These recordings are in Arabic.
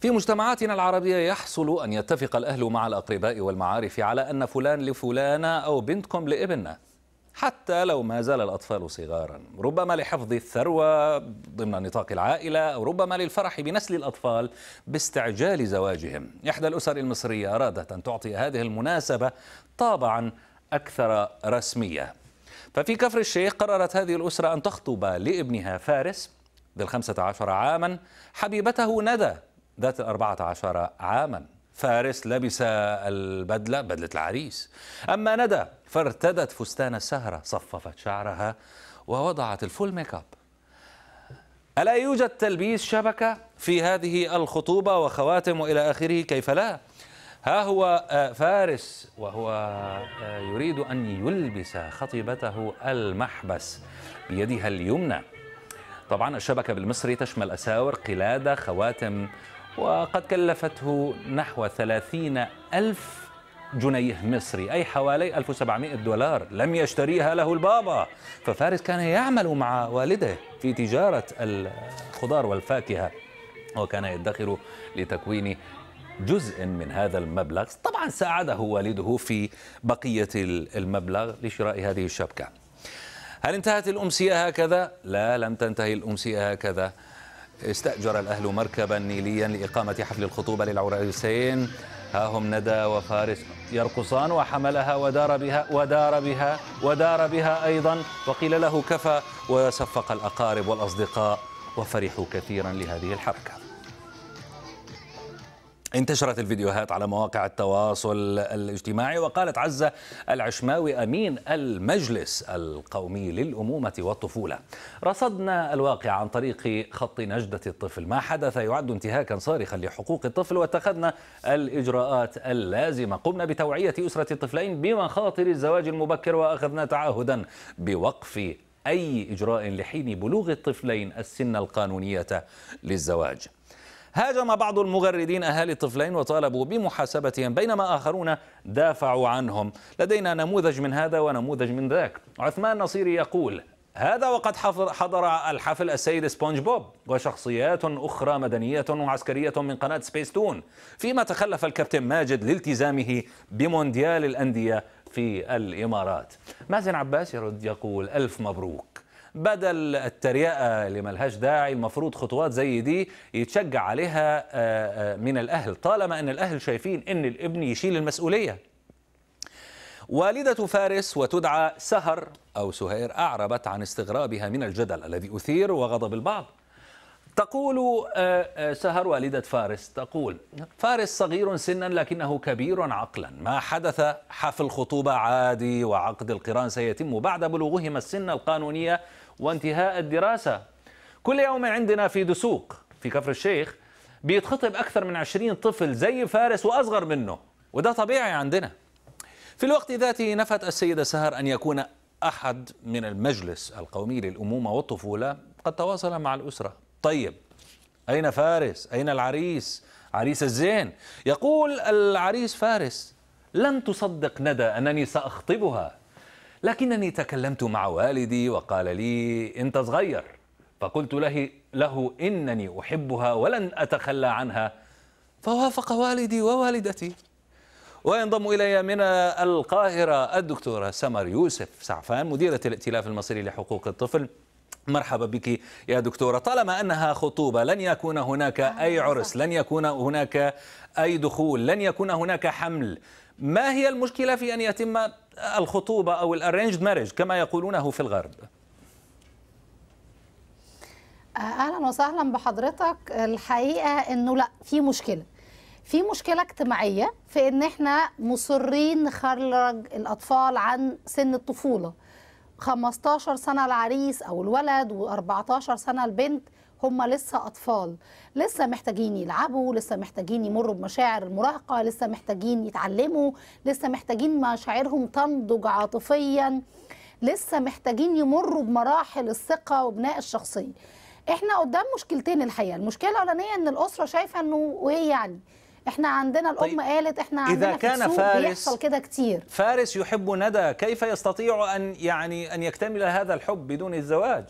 في مجتمعاتنا العربية يحصل أن يتفق الأهل مع الأقرباء والمعارف على أن فلان لفلانة أو بنتكم لابننا حتى لو ما زال الأطفال صغارا ربما لحفظ الثروة ضمن نطاق العائلة أو ربما للفرح بنسل الأطفال باستعجال زواجهم إحدى الأسر المصرية أرادت أن تعطي هذه المناسبة طابعا أكثر رسمية ففي كفر الشيخ قررت هذه الأسرة أن تخطب لابنها فارس ذي الخمسة عشر عاما حبيبته ندى ذات الأربعة عشر عاما فارس لبس البدلة بدلة العريس أما ندى فارتدت فستان السهرة صففت شعرها ووضعت الفول ميك اب ألا يوجد تلبيس شبكة في هذه الخطوبة وخواتم وإلى آخره كيف لا ها هو آه، فارس وهو آه، يريد أن يلبس خطيبته المحبس بيدها اليمنى طبعا الشبكة بالمصري تشمل أساور قلادة خواتم وقد كلفته نحو 30 ألف جنيه مصري أي حوالي 1700 دولار لم يشتريها له البابا ففارس كان يعمل مع والده في تجارة الخضار والفاكهة وكان يدخر لتكوين جزء من هذا المبلغ طبعا ساعده والده في بقية المبلغ لشراء هذه الشبكة هل انتهت الأمسية هكذا؟ لا لم تنتهي الأمسية هكذا استأجر الأهل مركبا نيليا لإقامة حفل الخطوبة للعريسين ها هم ندى وفارس يرقصان وحملها ودار بها ودار بها ودار بها أيضا وقيل له كفى وصفق الأقارب والأصدقاء وفرحوا كثيرا لهذه الحركة انتشرت الفيديوهات على مواقع التواصل الاجتماعي وقالت عزة العشماوي أمين المجلس القومي للأمومة والطفولة رصدنا الواقع عن طريق خط نجدة الطفل ما حدث يعد انتهاكا صارخا لحقوق الطفل واتخذنا الإجراءات اللازمة قمنا بتوعية أسرة الطفلين بمخاطر الزواج المبكر وأخذنا تعهدا بوقف أي إجراء لحين بلوغ الطفلين السن القانونية للزواج هاجم بعض المغردين أهالي الطفلين وطالبوا بمحاسبتهم بينما آخرون دافعوا عنهم لدينا نموذج من هذا ونموذج من ذاك عثمان نصيري يقول هذا وقد حضر الحفل السيد سبونج بوب وشخصيات أخرى مدنية وعسكرية من قناة سبيس تون فيما تخلف الكابتن ماجد لالتزامه بمونديال الأندية في الإمارات مازن عباس يرد يقول ألف مبروك بدل التريقه اللي ملهاش داعي المفروض خطوات زي دي يتشجع عليها آه، آه، من الاهل طالما ان الاهل شايفين ان الابن يشيل المسؤوليه والدة فارس وتدعى سهر أو سهير أعربت عن استغرابها من الجدل الذي أثير وغضب البعض تقول آه، آه، سهر والدة فارس تقول فارس صغير سنا لكنه كبير عقلا ما حدث حفل الخطوبة عادي وعقد القران سيتم بعد بلوغهما السن القانونية وانتهاء الدراسة كل يوم عندنا في دسوق في كفر الشيخ بيتخطب أكثر من عشرين طفل زي فارس وأصغر منه وده طبيعي عندنا في الوقت ذاته نفت السيدة سهر أن يكون أحد من المجلس القومي للأمومة والطفولة قد تواصل مع الأسرة الطيب أين فارس أين العريس عريس الزين يقول العريس فارس لن تصدق ندى أنني سأخطبها لكنني تكلمت مع والدي وقال لي أنت صغير فقلت له, له إنني أحبها ولن أتخلى عنها فوافق والدي ووالدتي وينضم إلي من القاهرة الدكتورة سمر يوسف سعفان مديرة الائتلاف المصري لحقوق الطفل مرحبا بك يا دكتورة طالما أنها خطوبة لن يكون هناك أي عرس لن يكون هناك أي دخول لن يكون هناك حمل ما هي المشكلة في أن يتم الخطوبة أو الأرينجد مارج كما يقولونه في الغرب أهلا وسهلا بحضرتك الحقيقة أنه لا في مشكلة في مشكلة اجتماعية في أن احنا مصرين نخرج الأطفال عن سن الطفولة 15 سنة العريس أو الولد و14 سنة البنت هم لسه أطفال لسه محتاجين يلعبوا لسه محتاجين يمروا بمشاعر المراهقة لسه محتاجين يتعلموا لسه محتاجين مشاعرهم تنضج عاطفيا لسه محتاجين يمروا بمراحل الثقة وبناء الشخصية احنا قدام مشكلتين الحقيقة المشكلة الأولانية أن الأسرة شايفة أنه وإيه يعني احنا عندنا الام طيب قالت احنا عندنا إذا كان في فارس بيحصل كده كتير فارس يحب ندى كيف يستطيع ان يعني ان يكتمل هذا الحب بدون الزواج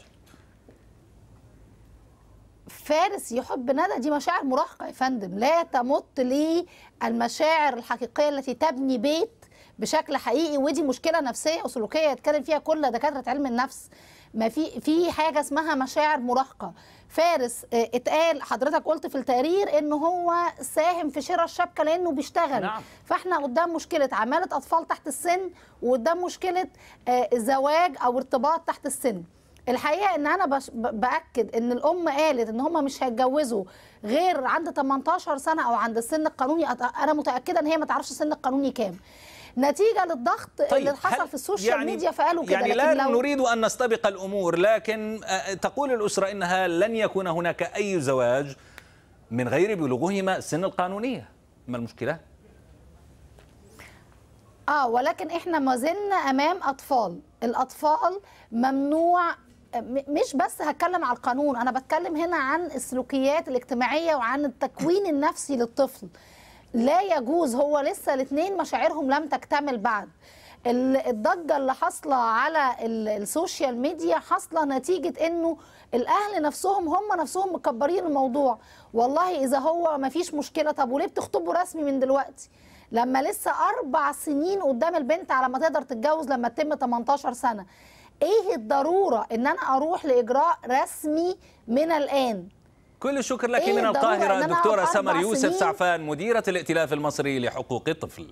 فارس يحب ندى دي مشاعر مراهقه يا فندم لا تمت لي المشاعر الحقيقيه التي تبني بيت بشكل حقيقي ودي مشكله نفسيه وسلوكيه يتكلم فيها كل دكاتره علم النفس ما في في حاجه اسمها مشاعر مراهقه فارس آه، اتقال حضرتك قلت في التقرير ان هو ساهم في شراء الشبكه لانه بيشتغل نعم. فاحنا قدام مشكله عماله اطفال تحت السن وقدام مشكله آه، زواج او ارتباط تحت السن الحقيقه ان انا باكد ان الام قالت ان هم مش هيتجوزوا غير عند 18 سنه او عند السن القانوني انا متاكده ان هي ما تعرفش السن القانوني كام نتيجه للضغط طيب اللي حصل في السوشيال يعني ميديا فقالوا كده يعني لا لو نريد ان نستبق الامور لكن آه، تقول الاسره انها لن يكون هناك اي زواج من غير بلوغهما السن القانونيه ما المشكله اه ولكن احنا ما زلنا امام اطفال الاطفال ممنوع مش بس هتكلم على القانون انا بتكلم هنا عن السلوكيات الاجتماعيه وعن التكوين النفسي للطفل لا يجوز هو لسه الاثنين مشاعرهم لم تكتمل بعد الضجه اللي حاصله على السوشيال ميديا حاصله نتيجه انه الاهل نفسهم هم نفسهم مكبرين الموضوع والله اذا هو ما فيش مشكله طب وليه بتخطبوا رسمي من دلوقتي لما لسه اربع سنين قدام البنت على ما تقدر تتجوز لما تتم 18 سنه ايه الضروره ان انا اروح لاجراء رسمي من الان كل الشكر لك إيه من القاهرة دكتورة سمر يوسف سعفان مديرة الائتلاف المصري لحقوق الطفل